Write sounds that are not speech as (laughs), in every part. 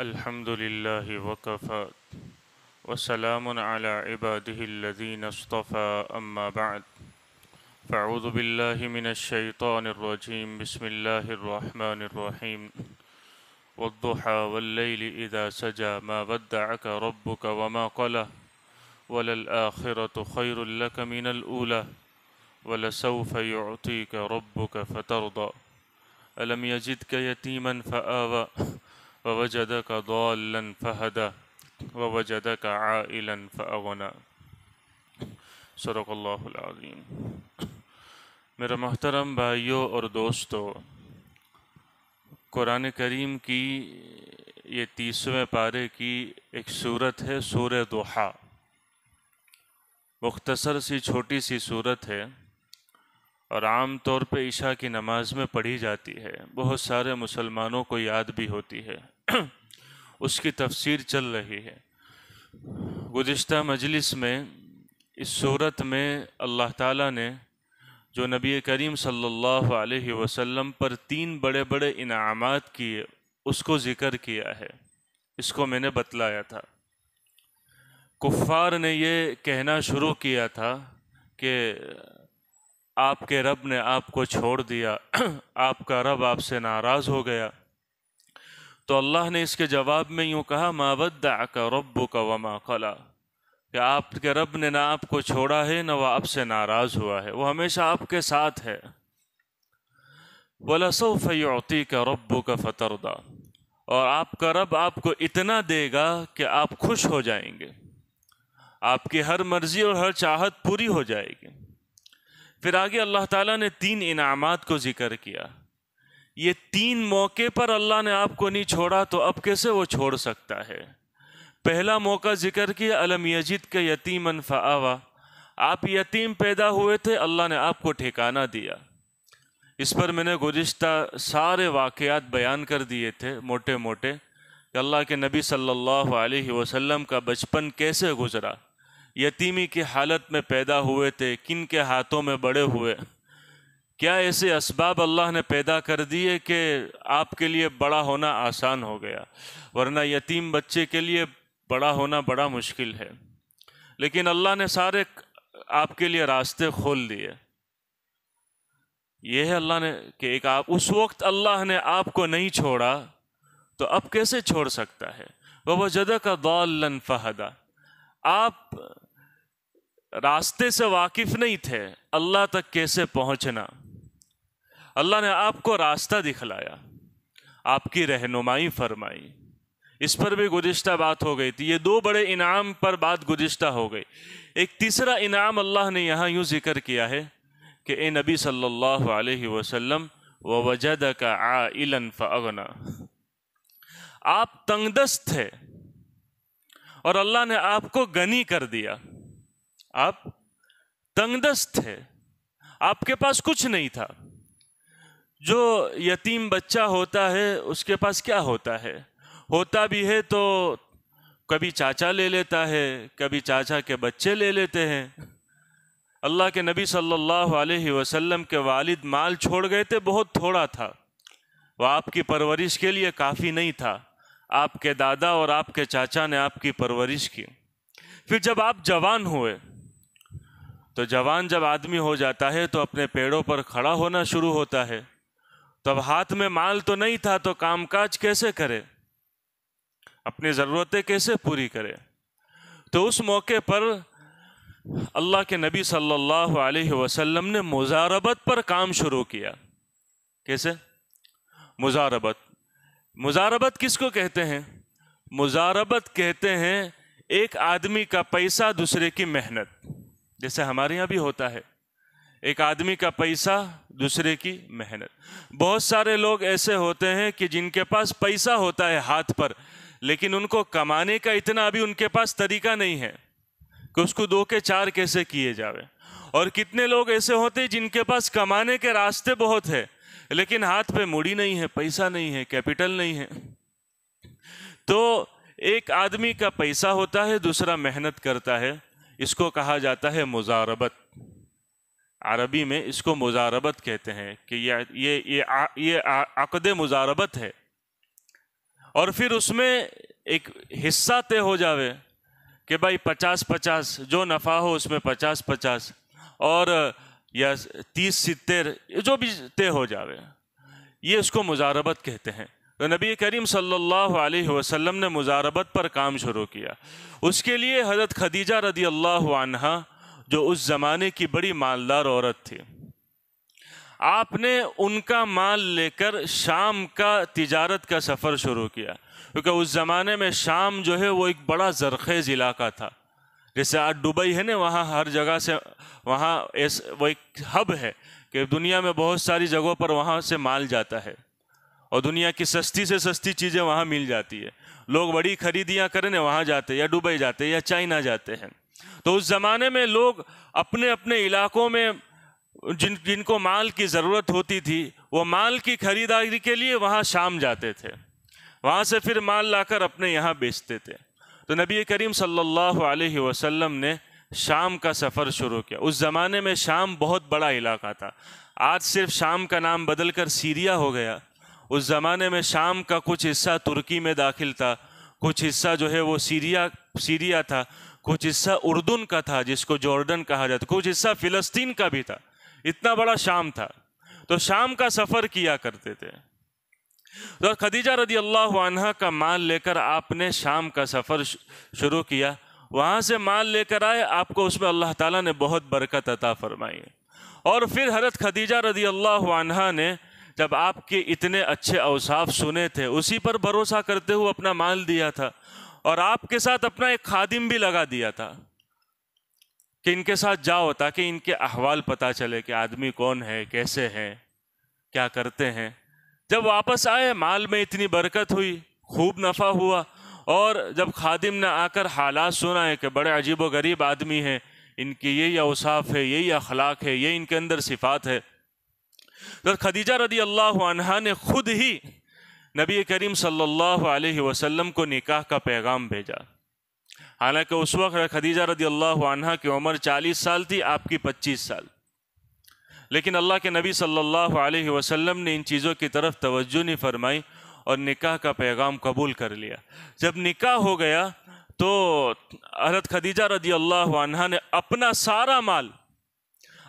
الحمد لله وكفى وسلام على عباده الذين اصطفى أما بعد فأعوذ بالله من الشيطان الرجيم بسم الله الرحمن الرحيم والضحى والليل إذا سجى ما ودعك ربك وما قلى وللآخرة خير لك من الأولى ولسوف يعطيك ربك فترضى ألم يجدك يتيما فآوى ووجدك ضالا فهدى ووجدك عائلا فأغنى الله العظيم मेरा मोहतरम भाइयों और दोस्तों कुरान करीम की ये तीसवें पारे की एक सूरत है सूर दोहा मुख्तसर सी छोटी सी सूरत है और आम तौर पे ईशा की नमाज़ में पढ़ी जाती है बहुत सारे मुसलमानों को याद भी होती है उसकी तफसीर चल रही है गुज्त मजलिस में इस सूरत में अल्लाह ताला ने जो नबी करीम सल्लल्लाहु अलैहि वसल्लम पर तीन बड़े बड़े इनामात किए उसको ज़िक्र किया है इसको मैंने बतलाया था कुफ़ार ने यह कहना शुरू किया था कि आपके रब ने आपको छोड़ दिया (clears throat) आपका रब आपसे नाराज़ हो गया तो अल्लाह ने इसके जवाब में यूँ कहा मावद का रब्बो का वमा खला कि आपके रब ने ना आपको छोड़ा है ना वह आपसे नाराज़ हुआ है वो हमेशा आपके साथ है वलसोफ़ी का रब्बो का फ़तरदा और आपका रब आपको इतना देगा कि आप खुश हो जाएंगे आपकी हर मर्ज़ी और हर चाहत पूरी हो जाएगी फिर आगे अल्लाह ताला ने तीन इनामात को ज़िक्र किया ये तीन मौके पर अल्लाह ने आपको नहीं छोड़ा तो अब कैसे वो छोड़ सकता है पहला मौका जिक्र किया अलम यजिद के यतीम फ़ावा आप यतीम पैदा हुए थे अल्लाह ने आपको ठिकाना दिया इस पर मैंने गुज्त सारे वाक़ात बयान कर दिए थे मोटे मोटे कि अल्लाह के नबी सल्लल्लाहु अलैहि वसल्लम का बचपन कैसे गुजरा यतीमी की हालत में पैदा हुए थे किन के हाथों में बड़े हुए क्या ऐसे इसबाब अल्लाह ने पैदा कर दिए कि आपके लिए बड़ा होना आसान हो गया वरना यतीम बच्चे के लिए बड़ा होना बड़ा मुश्किल है लेकिन अल्लाह ने सारे आपके लिए रास्ते खोल दिए यह है अल्लाह ने कि एक आप उस वक्त अल्लाह ने आपको नहीं छोड़ा तो अब कैसे छोड़ सकता है वह जदा का दौलन फ़हदा आप रास्ते से वाकिफ़ नहीं थे अल्लाह तक कैसे पहुंचना अल्लाह ने आपको रास्ता दिखलाया आपकी रहनुमाई फरमाई इस पर भी गुज्त बात हो गई थी ये दो बड़े इनाम पर बात गुज्त हो गई एक तीसरा इनाम अल्लाह ने यहाँ यूँ जिक्र किया है कि ए नबी सल्लल्लाहु अलैहि वसल्लम व वजद का आलन फ़गना आप तंगदस्त थे और अल्लाह ने आपको गनी कर दिया आप तंगदस्त थे आपके पास कुछ नहीं था जो यतीम बच्चा होता है उसके पास क्या होता है होता भी है तो कभी चाचा ले लेता है कभी चाचा के बच्चे ले लेते हैं अल्लाह के नबी सल्लल्लाहु अलैहि वसल्लम के वालिद माल छोड़ गए थे बहुत थोड़ा था वह आपकी परवरिश के लिए काफ़ी नहीं था आपके दादा और आपके चाचा ने आपकी परवरिश की फिर जब आप जवान हुए तो जवान जब आदमी हो जाता है तो अपने पेड़ों पर खड़ा होना शुरू होता है तो अब हाथ में माल तो नहीं था तो कामकाज कैसे करे अपनी ज़रूरतें कैसे पूरी करे तो उस मौके पर अल्लाह के नबी सल्लल्लाहु अलैहि वसल्लम ने मुजारबत पर काम शुरू किया कैसे मुजारबत मुजारबत किसको कहते हैं मुजारबत कहते हैं एक आदमी का पैसा दूसरे की मेहनत जैसे हमारे यहाँ भी होता है एक आदमी का पैसा दूसरे की मेहनत बहुत सारे लोग ऐसे होते हैं कि जिनके पास पैसा होता है हाथ पर लेकिन उनको कमाने का इतना अभी उनके पास तरीका नहीं है कि उसको दो के चार कैसे किए जावे और कितने लोग ऐसे होते हैं जिनके पास कमाने के रास्ते बहुत है लेकिन हाथ पे मुड़ी नहीं है पैसा नहीं है कैपिटल नहीं है तो एक आदमी का पैसा होता है दूसरा मेहनत करता है इसको कहा जाता है मुजारबत अरबी में इसको मुजारबत कहते हैं कि ये ये ये आ, ये अकद मुजारबत है और फिर उसमें एक हिस्सा तय हो जावे कि भाई पचास पचास जो नफ़ा हो उसमें पचास पचास और या तीस सितर जो भी तय हो जावे ये उसको मुजारबत कहते हैं तो नबी करीम सल्लल्लाहु अलैहि वसल्लम ने मुजारबत पर काम शुरू किया उसके लिए हज़रत खदीजा रदी अल्लाह जो उस ज़माने की बड़ी मालदार औरत थी आपने उनका माल लेकर शाम का तिजारत का सफ़र शुरू किया क्योंकि उस ज़माने में शाम जो है वो एक बड़ा जरखेज़ इलाका था जैसे आज दुबई है ना वहाँ हर जगह से वहाँ एस वो एक हब है कि दुनिया में बहुत सारी जगहों पर वहाँ से माल जाता है और दुनिया की सस्ती से सस्ती चीज़ें वहाँ मिल जाती है लोग बड़ी खरीदियाँ करें वहाँ जाते या दुबई जाते या चाइना जाते हैं तो उस ज़माने में लोग अपने अपने इलाकों में जिन जिनको माल की ज़रूरत होती थी वो माल की खरीदारी के लिए वहाँ शाम जाते थे वहाँ से फिर माल लाकर अपने यहाँ बेचते थे तो नबी करीम सल्लल्लाहु अलैहि वसल्लम ने शाम का सफ़र शुरू किया उस ज़माने में शाम बहुत बड़ा इलाका था आज सिर्फ शाम का नाम बदल कर सीरिया हो गया उस ज़माने में शाम का कुछ हिस्सा तुर्की में दाखिल था कुछ हिस्सा जो है वो सीरिया सीरिया था कुछ हिस्सा उर्दुन का था जिसको जॉर्डन कहा जाता कुछ हिस्सा फिलस्तीन का भी था इतना बड़ा शाम था तो शाम का सफ़र किया करते थे तो खदीजा रदी अल्लाह का माल लेकर आपने शाम का सफ़र शुरू किया वहां से माल लेकर आए आपको उसमें अल्लाह ताला ने बहुत बरकत अता फरमाई और फिर हरत खदीजा रदी अल्लाह ने जब आपके इतने अच्छे अवसाफ सुने थे उसी पर भरोसा करते हुए अपना माल दिया था और आपके साथ अपना एक खादिम भी लगा दिया था कि इनके साथ जाओ ताकि इनके अहवाल पता चले कि आदमी कौन है कैसे हैं क्या करते हैं जब वापस आए माल में इतनी बरकत हुई खूब नफ़ा हुआ और जब खादिम ने आकर हालात सुना है कि बड़े अजीब व गरीब आदमी हैं इनके यही अवसाफ है यही अखलाक है ये इनके अंदर सिफात है तो खदीजा रदी अल्लाह ने ख़ुद ही नबी करीम सल्लल्लाहु अलैहि वसल्लम को निकाह का पैगाम भेजा हालांकि उस वक्त खदीजा रदी अल्लाह की उम्र 40 साल थी आपकी 25 साल लेकिन अल्लाह के नबी सल्लल्लाहु अलैहि वसल्लम ने इन चीज़ों की तरफ तवज्जो नहीं फरमाई और निकाह का पैगाम कबूल कर लिया जब निकाह हो गया तो हरत खदीजा रदी अल्लाह ने अपना सारा माल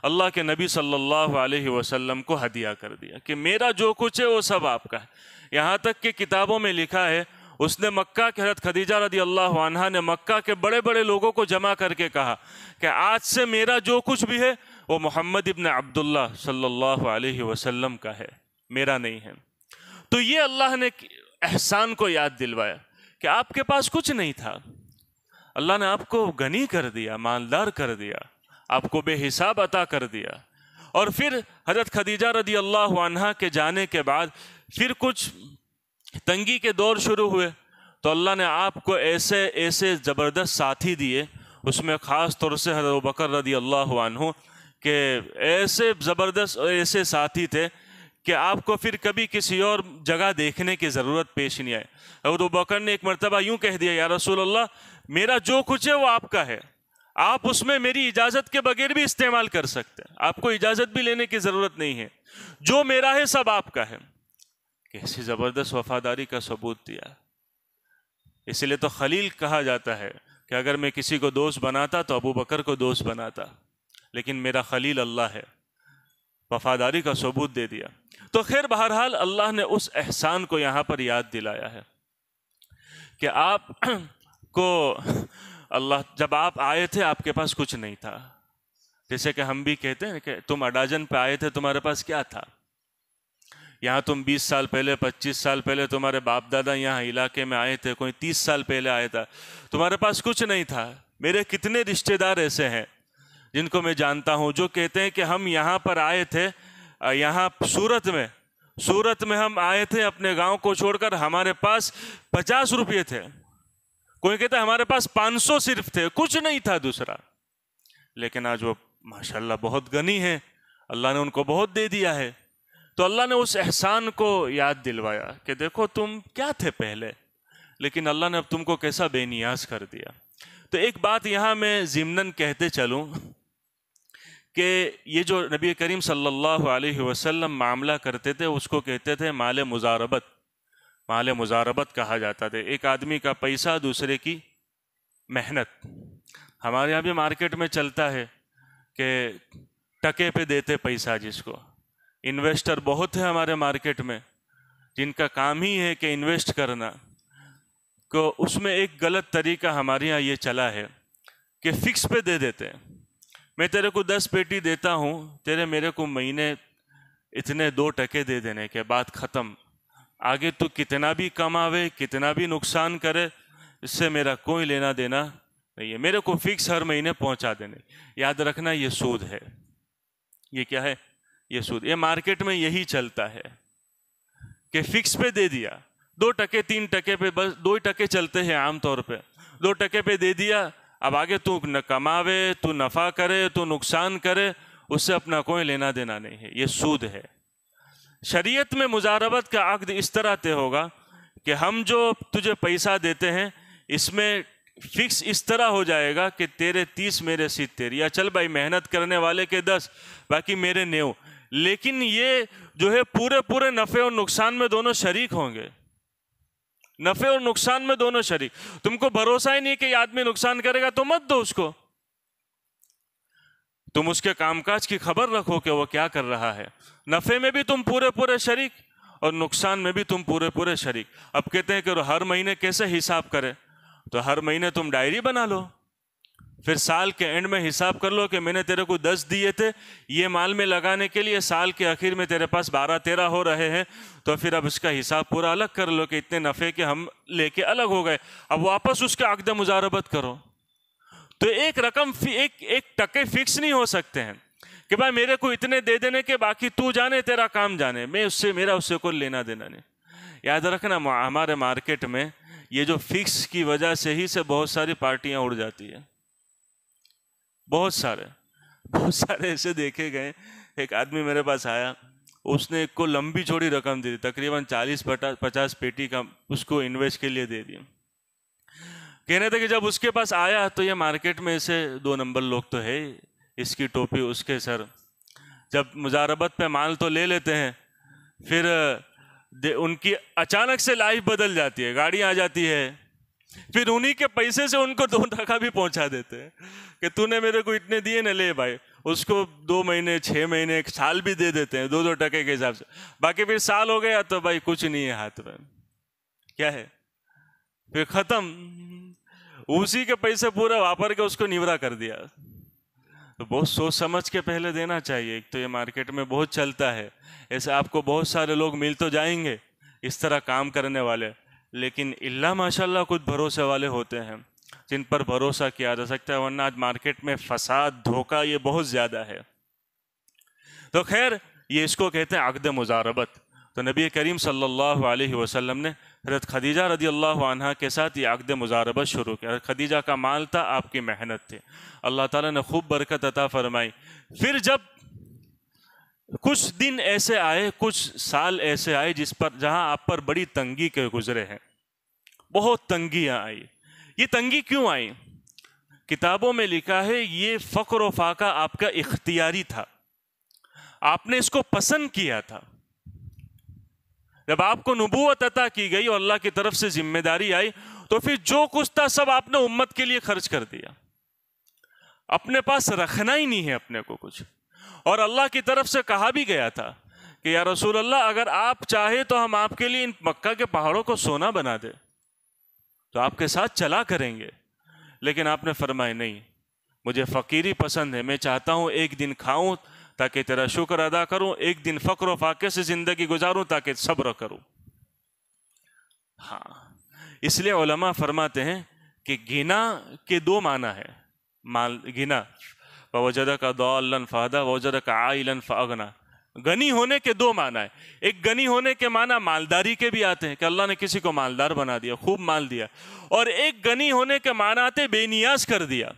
अल्लाह के नबी सल्लल्लाहु अलैहि वसल्लम को हदिया कर दिया कि मेरा जो कुछ है वो सब आपका है यहाँ तक कि किताबों में लिखा है उसने मक्का के हरत खदीजा रदी अल्लाह अनहा ने मक्का के बड़े बड़े लोगों को जमा करके कहा कि आज से मेरा जो कुछ भी है वो मोहम्मद इबन अब्दुल्ला सल्ला वसलम का है मेरा नहीं है तो ये अल्लाह ने एहसान को याद दिलवाया कि आपके पास कुछ नहीं था अल्लाह ने आपको गनी कर दिया मालदार कर दिया आपको बेहिसाब अता कर दिया और फिर हजरत खदीजा रदी अल्लाह अनहा के जाने के बाद फिर कुछ तंगी के दौर शुरू हुए तो अल्लाह ने आपको ऐसे ऐसे ज़बरदस्त साथी दिए उसमें ख़ास तौर से हजरत बकर रदी अल्लाह के ऐसे ज़बरदस्त ऐसे साथी थे कि आपको फिर कभी किसी और जगह देखने की ज़रूरत पेश नहीं आए अबू बकर ने एक मरतबा यूँ कह दिया या रसूल अल्लाह मेरा जो कुछ है वो आपका है आप उसमें मेरी इजाजत के बगैर भी इस्तेमाल कर सकते हैं आपको इजाजत भी लेने की जरूरत नहीं है जो मेरा है सब आपका है कैसी जबरदस्त वफादारी का सबूत दिया इसलिए तो खलील कहा जाता है कि अगर मैं किसी को दोस्त बनाता तो अबू बकर को दोस्त बनाता लेकिन मेरा खलील अल्लाह है वफादारी का सबूत दे दिया तो खैर बहरहाल अल्लाह ने उस एहसान को यहाँ पर याद दिलाया है कि आप (clears throat) को अल्लाह जब आप आए थे आपके पास कुछ नहीं था जैसे कि हम भी कहते हैं कि तुम अडाजन पे आए थे तुम्हारे पास क्या था यहाँ तुम 20 साल पहले 25 साल पहले तुम्हारे बाप दादा यहाँ इलाके में आए थे कोई 30 साल पहले आया था तुम्हारे पास कुछ नहीं था मेरे कितने रिश्तेदार ऐसे हैं जिनको मैं जानता हूँ जो कहते हैं कि हम यहाँ पर आए थे यहाँ सूरत में सूरत में हम आए थे अपने गांव को छोड़कर हमारे पास पचास रुपये थे कोई कहता हमारे पास 500 सिर्फ थे कुछ नहीं था दूसरा लेकिन आज वो माशाल्लाह बहुत गनी है अल्लाह ने उनको बहुत दे दिया है तो अल्लाह ने उस एहसान को याद दिलवाया कि देखो तुम क्या थे पहले लेकिन अल्लाह ने अब तुमको कैसा बेनियाज कर दिया तो एक बात यहाँ मैं ज़िमनन कहते चलूँ कि ये जो नबी करीम सल्लल्लाहु अलैहि वसल्लम मामला करते थे उसको कहते थे माल मुजारबत माल मुजारबत कहा जाता था एक आदमी का पैसा दूसरे की मेहनत हमारे यहाँ भी मार्केट में चलता है कि टके पे देते पैसा जिसको इन्वेस्टर बहुत है हमारे मार्केट में जिनका काम ही है कि इन्वेस्ट करना को उसमें एक गलत तरीका हमारे यहाँ ये चला है कि फ़िक्स पे दे देते हैं मैं तेरे को दस पेटी देता हूँ तेरे मेरे को महीने इतने दो टके दे देने के बाद ख़त्म आगे तू तो कितना भी कमावे कितना भी नुकसान करे इससे मेरा कोई लेना देना नहीं है मेरे को फिक्स हर महीने पहुंचा देने याद रखना ये सूद है ये क्या है ये सूद ये मार्केट में यही चलता है कि फिक्स पे दे दिया दो टके तीन टके पे बस दो ही टके चलते हैं आमतौर पे दो टके पे दे दिया अब आगे तू न कमावे तू नफ़ा करे तू नुकसान करे उससे अपना कोई लेना देना नहीं है ये सूद है शरीयत में मुजारबत का अकद इस तरह तय होगा कि हम जो तुझे पैसा देते हैं इसमें फिक्स इस तरह हो जाएगा कि तेरे तीस मेरे सितर या चल भाई मेहनत करने वाले के दस बाकी मेरे नेव लेकिन ये जो है पूरे पूरे नफ़े और नुकसान में दोनों शरीक होंगे नफ़े और नुकसान में दोनों शरीक तुमको भरोसा ही नहीं कि आदमी नुकसान करेगा तो मत दो उसको तुम उसके कामकाज की खबर रखो कि वो क्या कर रहा है नफ़े में भी तुम पूरे पूरे शरीक और नुकसान में भी तुम पूरे पूरे शरीक अब कहते हैं कि हर महीने कैसे हिसाब करें तो हर महीने तुम डायरी बना लो फिर साल के एंड में हिसाब कर लो कि मैंने तेरे को दस दिए थे ये माल में लगाने के लिए साल के आखिर में तेरे पास बारह तेरह हो रहे हैं तो फिर अब उसका हिसाब पूरा अलग कर लो कि इतने नफ़े के हम लेके अलग हो गए अब वापस उसके आकद मुजारबत करो तो एक रकम एक एक टके फिक्स नहीं हो सकते हैं कि भाई मेरे को इतने दे देने के बाकी तू जाने तेरा काम जाने मैं उससे मेरा उससे को लेना देना नहीं याद रखना हमारे मार्केट में ये जो फिक्स की वजह से ही से बहुत सारी पार्टियां उड़ जाती है बहुत सारे बहुत सारे ऐसे देखे गए एक आदमी मेरे पास आया उसने एक को लंबी छोड़ी रकम दे दी तकरीबन चालीस पचास पेटी का उसको इन्वेस्ट के लिए दे दिया कहने थे कि जब उसके पास आया तो ये मार्केट में से दो नंबर लोग तो है ही इसकी टोपी उसके सर जब मुजारबत पे माल तो ले लेते हैं फिर उनकी अचानक से लाइफ बदल जाती है गाड़ी आ जाती है फिर उन्हीं के पैसे से उनको दो टका भी पहुंचा देते हैं कि तूने मेरे को इतने दिए ना ले भाई उसको दो महीने छः महीने एक साल भी दे देते हैं दो दो टके के हिसाब से बाकी फिर साल हो गया तो भाई कुछ नहीं है हाथ में क्या है फिर ख़त्म उसी के पैसे पूरा वापर के उसको निवरा कर दिया तो बहुत सोच समझ के पहले देना चाहिए एक तो ये मार्केट में बहुत चलता है ऐसे आपको बहुत सारे लोग मिल तो जाएंगे इस तरह काम करने वाले लेकिन इल्ला माशाल्लाह कुछ भरोसे वाले होते हैं जिन पर भरोसा किया जा सकता है वरना आज मार्केट में फसाद धोखा ये बहुत ज़्यादा है तो खैर ये इसको कहते हैं अकद मुजारबत तो नबी करीम सल्लल्लाहु अलैहि वसल्लम ने हरत खदीजा रदी अल्लाह आनहा के साथ ये आगद मुजारबा शुरू किया हरत खदीजा का माल था आपकी मेहनत थी अल्लाह ताला ने खूब बरकत अता फरमाई फिर जब कुछ दिन ऐसे आए कुछ साल ऐसे आए जिस पर जहां आप पर बड़ी तंगी के गुजरे हैं बहुत तंगियाँ आई ये तंगी क्यों आई किताबों में लिखा है ये फ़क्र फाका आपका इख्तियारी था आपने इसको पसंद किया था जब आपको नबूत अता की गई और अल्लाह की तरफ से जिम्मेदारी आई तो फिर जो कुछ था सब आपने उम्मत के लिए खर्च कर दिया अपने पास रखना ही नहीं है अपने को कुछ और अल्लाह की तरफ से कहा भी गया था कि या रसूल अल्लाह अगर आप चाहे तो हम आपके लिए इन मक्का के पहाड़ों को सोना बना दे तो आपके साथ चला करेंगे लेकिन आपने फरमाया नहीं मुझे फ़कीरी पसंद है मैं चाहता हूँ एक दिन खाऊं ताकि तेरा शुक्र अदा करूं एक दिन फकर फाके से ज़िंदगी गुजारूं ताकि सब्र करूं हाँ इसलिए उलमा फरमाते हैं कि गिना के दो माना है माल गिना वजद का दौलन फ़ादा वजद का आइलन फ़ागना गनी होने के दो माना है एक गनी होने के माना मालदारी के भी आते हैं कि अल्लाह ने किसी को मालदार बना दिया खूब माल दिया और एक गनी होने के माना आते बेनियाज कर दिया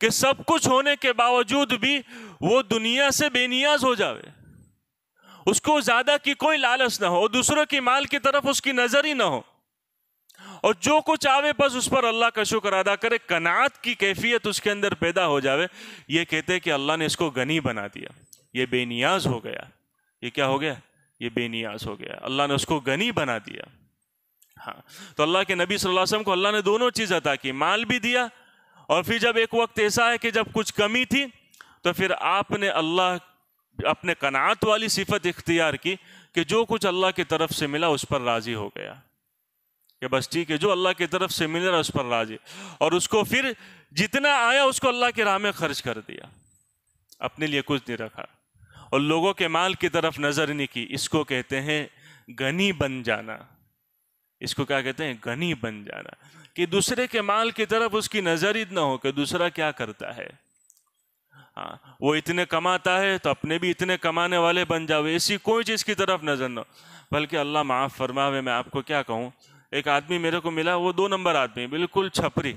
कि सब कुछ होने के बावजूद भी वो दुनिया से बेनियाज हो जावे उसको ज्यादा की कोई लालच ना हो और दूसरों की माल की तरफ उसकी नजर ही ना हो और जो कुछ आवे बस उस पर अल्लाह का शुक्र अदा करे कनात की कैफियत उसके अंदर पैदा हो जावे ये कहते कि अल्लाह ने इसको गनी बना दिया ये बेनियाज हो गया ये क्या हो गया ये बेनियाज हो गया अल्लाह ने उसको गनी बना दिया हाँ तो अल्लाह के नबी वसल्लम को अल्लाह ने दोनों चीज़ अदा की माल भी दिया और फिर जब एक वक्त ऐसा है कि जब कुछ कमी थी तो फिर आपने अल्लाह अपने कनात वाली सिफत इख्तियार की कि जो कुछ अल्लाह की तरफ से मिला उस पर राज़ी हो गया कि बस ठीक है जो अल्लाह की तरफ से मिल रहा उस पर राज़ी और उसको फिर जितना आया उसको अल्लाह के राह में खर्च कर दिया अपने लिए कुछ नहीं रखा और लोगों के माल की तरफ नज़र नहीं की इसको कहते हैं गनी बन जाना इसको क्या कहते हैं गनी बन जाना कि दूसरे के माल की तरफ उसकी नजर ही ना हो कि दूसरा क्या करता है हाँ वो इतने कमाता है तो अपने भी इतने कमाने वाले बन जाओ ऐसी कोई चीज़ की तरफ नजर ना बल्कि अल्लाह माफ़ फरमावे मैं आपको क्या कहूँ एक आदमी मेरे को मिला वो दो नंबर आदमी बिल्कुल छपरी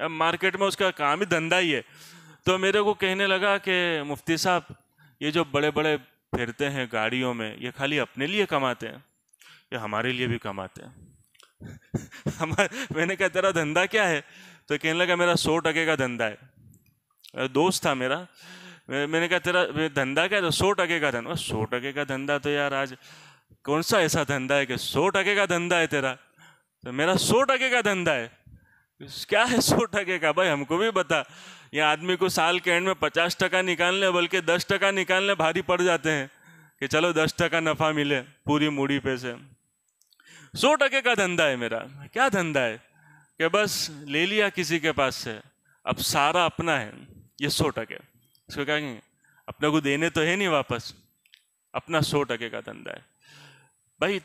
अब मार्केट में उसका काम ही धंधा ही है तो मेरे को कहने लगा कि मुफ्ती साहब ये जो बड़े बड़े फिरते हैं गाड़ियों में ये खाली अपने लिए कमाते हैं ये हमारे लिए भी कमाते हैं (laughs) मैंने कहा तेरा धंधा क्या है तो कहने लगा मेरा सौ टके का धंधा है दोस्त था मेरा मैंने कहा तेरा धंधा क्या है तो सौ टके का धंधा सौ टके का धंधा तो यार आज कौन सा ऐसा धंधा है कि सौ टके का धंधा है तेरा तो मेरा सौ टके का धंधा है क्या है सौ टके का भाई हमको भी बता ये आदमी को साल के एंड में पचास टका निकालने बल्कि दस टका निकालने भारी पड़ जाते हैं कि चलो दस टका नफ़ा मिले पूरी मूड़ी पे से सौ टके का धंधा है मेरा क्या धंधा है कि बस ले लिया किसी के पास से अब सारा अपना है ये सौ टके इसको क्या कहेंगे अपने को देने तो है नहीं वापस अपना सौ टके का धंधा है भाई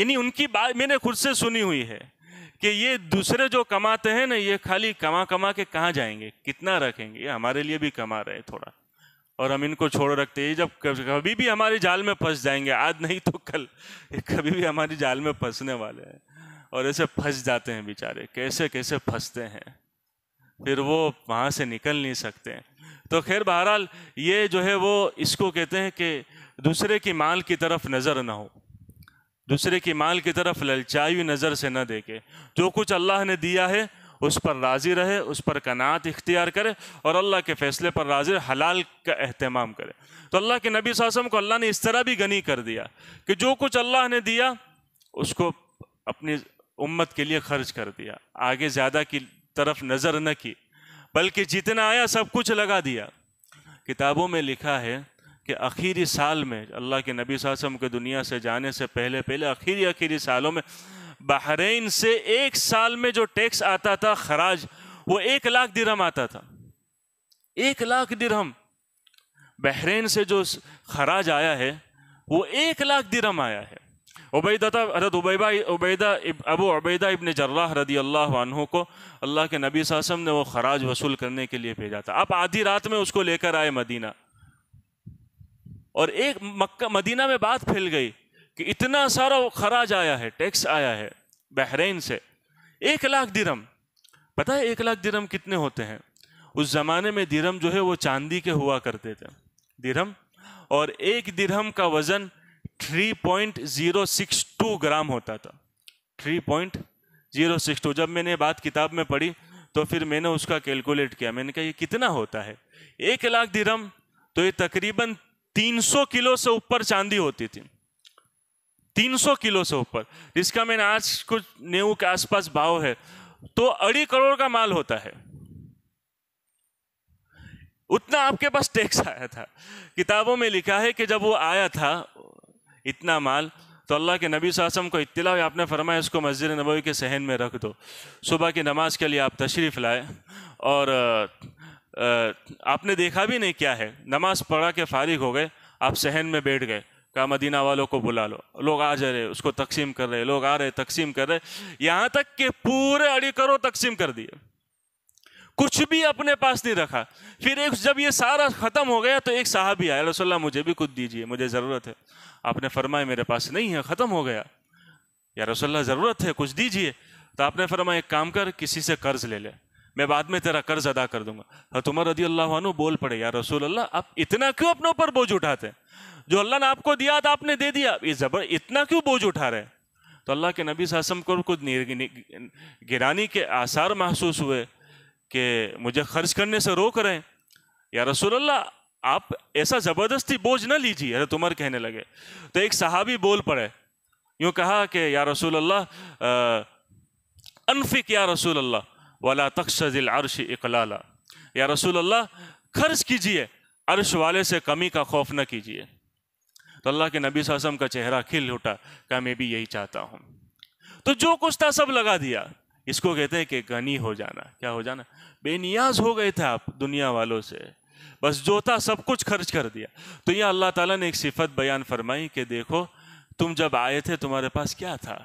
यानी उनकी बात मैंने खुद से सुनी हुई है कि ये दूसरे जो कमाते हैं ना ये खाली कमा कमा के कहाँ जाएंगे कितना रखेंगे हमारे लिए भी कमा रहे हैं थोड़ा और हम इनको छोड़ रखते हैं जब कभी भी हमारे जाल में फंस जाएंगे आज नहीं तो कल ये कभी भी हमारी जाल में फंसने वाले हैं और ऐसे फंस जाते हैं बेचारे कैसे कैसे फंसते हैं फिर वो वहाँ से निकल नहीं सकते तो खैर बहरहाल ये जो है वो इसको कहते हैं कि दूसरे की माल की तरफ नज़र ना हो दूसरे की माल की तरफ ललचाई नज़र से न देखे जो कुछ अल्लाह ने दिया है उस पर राज़ी रहे उस पर कनात इख्तियार करे और अल्लाह के फैसले पर राज़ी हलाल का अहतमाम करे तो अल्लाह के नबी सासम को अल्लाह ने इस तरह भी गनी कर दिया कि जो कुछ अल्लाह ने दिया उसको अपनी उम्मत के लिए खर्च कर दिया आगे ज़्यादा की तरफ नज़र न की बल्कि जितना आया सब कुछ लगा दिया किताबों में लिखा है कि आखिरी साल में अल्लाह के नबी सासम के दुनिया से जाने से पहले पहले आखिरी आखिरी सालों में बहरीन से एक साल में जो टैक्स आता था खराज वो एक लाख दिरहम आता था एक लाख दिरहम बहरीन से जो खराज आया है वो एक लाख दिरहम आया है उबैदा था हजरत उबैबा उबैदा अबू उबैदा इबन जर्राह रदी अल्लाह अनहु को अल्लाह के नबी सासम ने वो खराज वसूल करने के लिए भेजा था आप आधी रात में उसको लेकर आए मदीना और एक मक्का मदीना में बात फैल गई कि इतना सारा खराज आया है टैक्स आया है बहरीन से एक लाख दिरम पता है एक लाख दिरम कितने होते हैं उस ज़माने में दिरम जो है वो चांदी के हुआ करते थे दिरम और एक दिरहम का वज़न 3.062 ग्राम होता था 3.062 जब मैंने बात किताब में पढ़ी तो फिर मैंने उसका कैलकुलेट किया मैंने कहा ये कितना होता है एक लाख दिरम तो ये तकरीबन 300 किलो से ऊपर चांदी होती थी 300 किलो से ऊपर जिसका मैंने आज कुछ नेहू के आसपास भाव है तो अड़ी करोड़ का माल होता है उतना आपके पास टैक्स आया था किताबों में लिखा है कि जब वो आया था इतना माल तो अल्लाह के नबी सासम को इतला हुई आपने फरमाया उसको मस्जिद नबी के सहन में रख दो सुबह की नमाज के लिए आप तशरीफ़ लाए और आपने देखा भी नहीं क्या है नमाज पढ़ा के फारिग हो गए आप सहन में बैठ गए कहा मदीना वालों को बुला लो लोग आ जा रहे उसको तकसीम कर रहे लोग आ रहे तकसीम कर रहे यहाँ तक कि पूरे अड़ी करो तकसीम कर दिए कुछ भी अपने पास नहीं रखा फिर एक जब ये सारा ख़त्म हो गया तो एक साहबी आया रसोल्ला मुझे भी कुछ दीजिए मुझे ज़रूरत है आपने फरमाया मेरे पास नहीं है ख़त्म हो गया या रसोल्ला ज़रूरत है कुछ दीजिए तो आपने फरमाया एक काम कर किसी से कर्ज़ ले ले मैं बाद में तेरा कर्ज अदा कर दूंगा हतुमर रदी अल्लाह बोल पड़े या रसोल्ला आप इतना क्यों अपने ऊपर बोझ उठाते हैं जो अल्लाह ने आपको दिया था आपने दे दिया ये जबर इतना क्यों बोझ उठा रहे हैं तो अल्लाह के नबी सासम को कुछ गिरानी के आसार महसूस हुए कि मुझे खर्च करने से रोक रहे हैं या रसूल अल्लाह आप ऐसा ज़बरदस्ती बोझ ना लीजिए अरे तुमर कहने लगे तो एक सहाबी बोल पड़े यूँ कहा कि या रसूल अल्लाह अनफिक या रसूल अल्लाह वाला तख्सिल अरश इकलाला या रसूल अल्लाह खर्च कीजिए अरश वाले से कमी का खौफ न कीजिए तो अल्लाह के नबी वसम का चेहरा खिल उठा क्या मैं भी यही चाहता हूँ तो जो कुछ था सब लगा दिया इसको कहते हैं कि गनी हो जाना क्या हो जाना बेनियाज हो गए थे आप दुनिया वालों से बस जो था सब कुछ खर्च कर दिया तो यह अल्लाह ताला ने एक सिफत बयान फरमाई कि देखो तुम जब आए थे तुम्हारे पास क्या था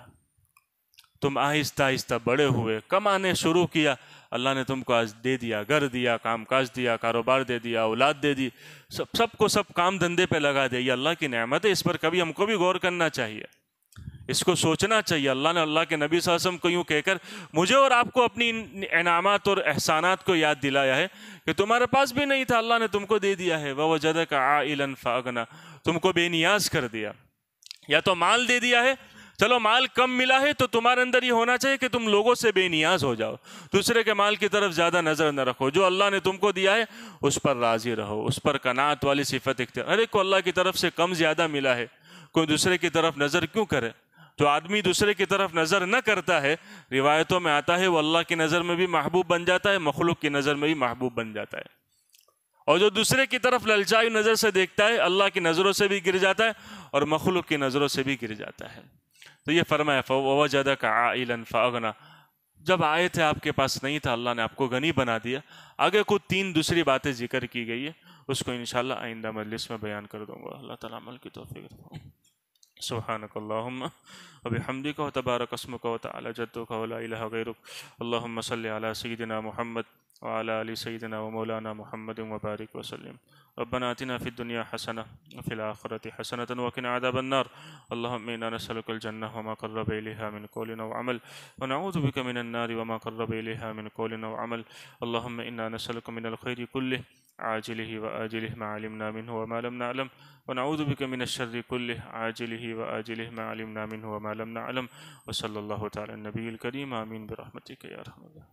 तुम आहिस्ता आहिस्ता बड़े हुए कमाने शुरू किया अल्लाह ने तुमको आज दे दिया घर दिया काम काज दिया कारोबार दे दिया औलाद दे दी सब सबको सब काम धंधे पे लगा दे ये अल्लाह की नेमत है इस पर कभी हमको भी गौर करना चाहिए इसको सोचना चाहिए अल्लाह ने अल्लाह के नबी सासम को यूँ कहकर मुझे और आपको अपनी इनामत और एहसानात को याद दिलाया है कि तुम्हारे पास भी नहीं था अल्लाह ने तुमको दे दिया है वह वजद का आलन फागना तुमको बेनियाज कर दिया या तो माल दे दिया है चलो माल कम मिला है तो तुम्हारे अंदर ये होना चाहिए कि तुम लोगों से बेनियाज हो जाओ दूसरे के माल की तरफ ज़्यादा नज़र न रखो जो अल्लाह ने तुमको दिया है उस पर राज़ी रहो उस पर कनात वाली सिफत इख्तियार हर एक को अल्लाह की तरफ से कम ज़्यादा मिला है कोई दूसरे की तरफ नज़र क्यों करे तो आदमी दूसरे की तरफ नज़र न करता है रिवायतों में आता है वो अल्लाह की नज़र में भी महबूब बन जाता है मखलूक की नज़र में भी महबूब बन जाता है और जो दूसरे की तरफ ललचाई नज़र से देखता है अल्लाह की नज़रों से भी गिर जाता है और मखलूक की नज़रों से भी गिर जाता है तो ये फरमाया जदा का आलन फ़गना जब आए थे आपके पास नहीं था अल्लाह ने आपको गनी बना दिया आगे को तीन दूसरी बातें जिक्र की गई है उसको इन आइंदा मजलिस में बयान कर दूंगा अल्लाह ताला अमल की तोफ़ी सुबहानक अभी हमदी को तबारक असम को ताला जद्दो का अल्लाम सल सईदना मोहम्मद वाली सईदना व मौलाना मोहम्मद वबारक वसलम ربنا آتنا في الدنيا حسنة وفي الآخرة حسنة وقنا عذاب النار اللهم إنا نسألك الجنة وما قرب إليها من قول أو عمل ونعوذ بك من النار وما قرب إليها من قول أو عمل اللهم إنا نسألك من الخير كله عاجله وآجله ما علمنا منه وما لم نعلم ونعوذ بك من الشر كله عاجله وآجله ما علمنا منه وما لم نعلم وصلى الله تعالى النبي الكريم آمين برحمتك يا رحمة الله